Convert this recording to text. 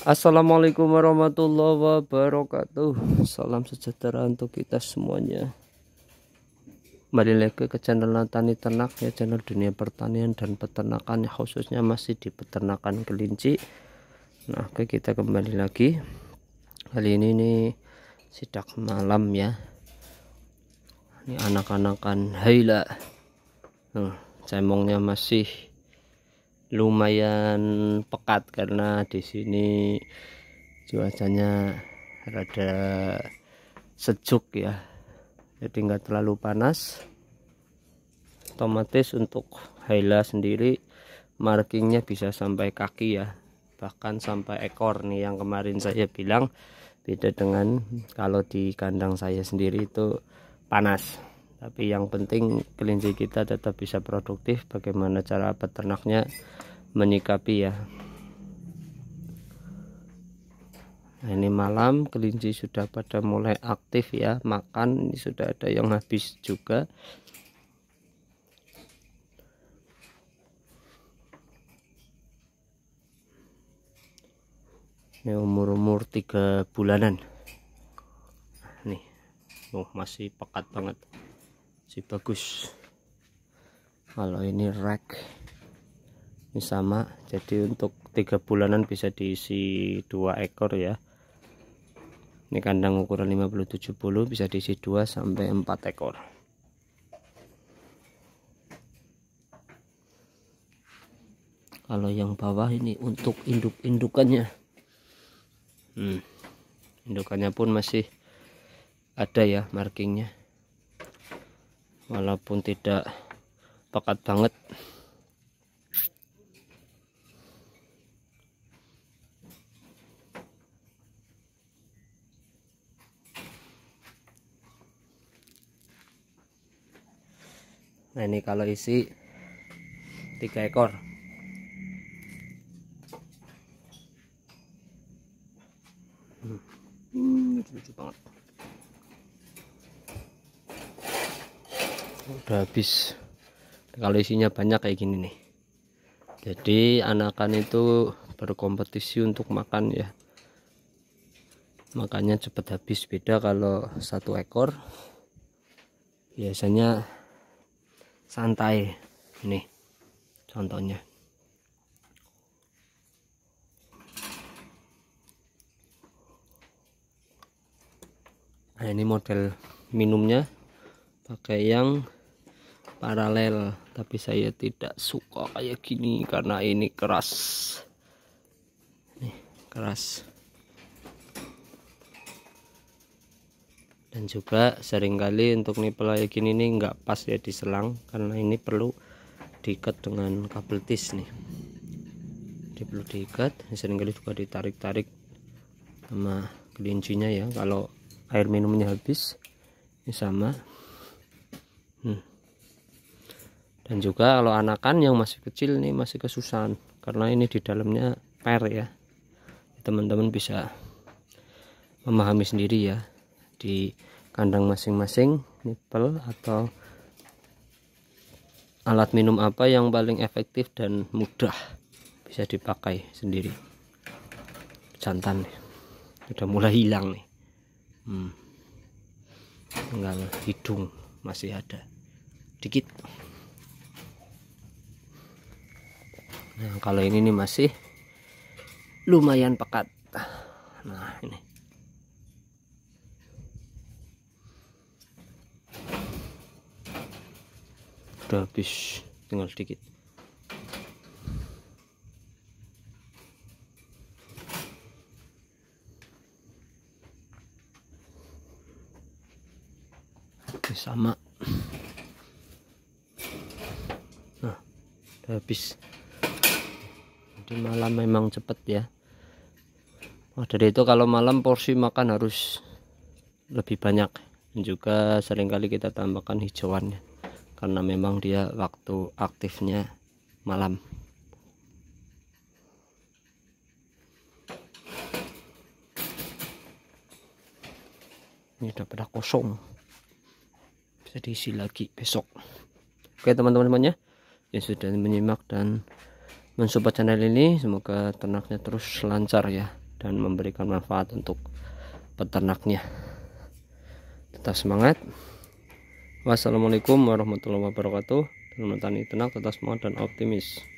Assalamualaikum warahmatullahi wabarakatuh Salam sejahtera untuk kita semuanya Kembali lagi ke channel Tani Ternak ya Channel dunia pertanian dan peternakan ya, Khususnya masih di peternakan kelinci Nah oke kita kembali lagi Kali ini nih sidak malam ya Ini anak-anakan Haila nah, Cemongnya masih lumayan pekat karena di sini cuacanya rada sejuk ya jadi nggak terlalu panas otomatis untuk Haila sendiri markingnya bisa sampai kaki ya bahkan sampai ekor nih yang kemarin saya bilang beda dengan kalau di kandang saya sendiri itu panas tapi yang penting kelinci kita tetap bisa produktif bagaimana cara peternaknya menyikapi ya nah, ini malam kelinci sudah pada mulai aktif ya makan ini sudah ada yang habis juga ini umur-umur tiga bulanan nih oh, masih pekat banget si bagus kalau ini rack ini sama jadi untuk tiga bulanan bisa diisi dua ekor ya ini kandang ukuran 50-70 bisa diisi dua sampai 4 ekor kalau yang bawah ini untuk induk-indukannya hmm. indukannya pun masih ada ya markingnya walaupun tidak pekat banget nah ini kalau isi tiga ekor hmm, lucu banget udah habis kalau isinya banyak kayak gini nih jadi anakan itu berkompetisi untuk makan ya makanya cepat habis beda kalau satu ekor biasanya santai ini contohnya nah ini model minumnya pakai yang paralel tapi saya tidak suka kayak gini karena ini keras nih keras dan juga seringkali untuk nipel kayak gini nih nggak pas ya di selang karena ini perlu diikat dengan kabel tis nih dia perlu diikat seringkali juga ditarik-tarik sama kelincinya ya kalau air minumnya habis ini sama hmm. dan juga kalau anakan yang masih kecil nih masih kesusahan karena ini di dalamnya per ya teman-teman bisa memahami sendiri ya di kandang masing-masing nipel atau alat minum apa yang paling efektif dan mudah bisa dipakai sendiri jantan nih sudah mulai hilang nih hmm. tinggal hidung masih ada dikit nah kalau ini nih masih lumayan pekat nah ini udah habis tinggal sedikit Oke, sama nah udah habis jadi malam memang cepet ya Oh, dari itu kalau malam porsi makan harus lebih banyak dan juga seringkali kita tambahkan hijauannya karena memang dia waktu aktifnya malam ini udah pada kosong bisa diisi lagi besok oke teman-teman semuanya yang sudah menyimak dan mensupport channel ini semoga ternaknya terus lancar ya dan memberikan manfaat untuk peternaknya tetap semangat Wassalamualaikum warahmatullahi wabarakatuh. Selamat tani tenang, tetap semangat dan optimis.